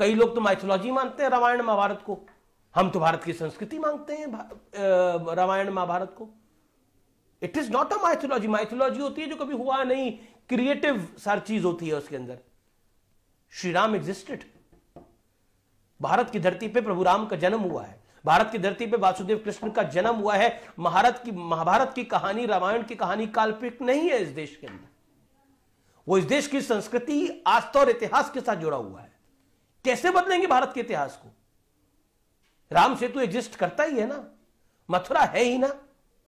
कई लोग तो माइथोलॉजी मानते हैं रामायण महाभारत को हम तो भारत की संस्कृति मांगते हैं रामायण महाभारत को it is not a mythology mythology होती है जो कभी हुआ नहीं क्रिएटिव सारी चीज होती है उसके अंदर श्री राम एग्जिस्टेड भारत की धरती पे प्रभु राम का जन्म हुआ है भारत की धरती पे वासुदेव कृष्ण का जन्म हुआ है महाभारत की महाभारत की कहानी रामायण की कहानी काल्पनिक नहीं है इस देश के अंदर वो इस देश की संस्कृति आस्था और इतिहास के साथ जुड़ा हुआ है कैसे बदलेंगे भारत के इतिहास को राम सेतु एग्जिस्ट करता ही है ना मथुरा है ही ना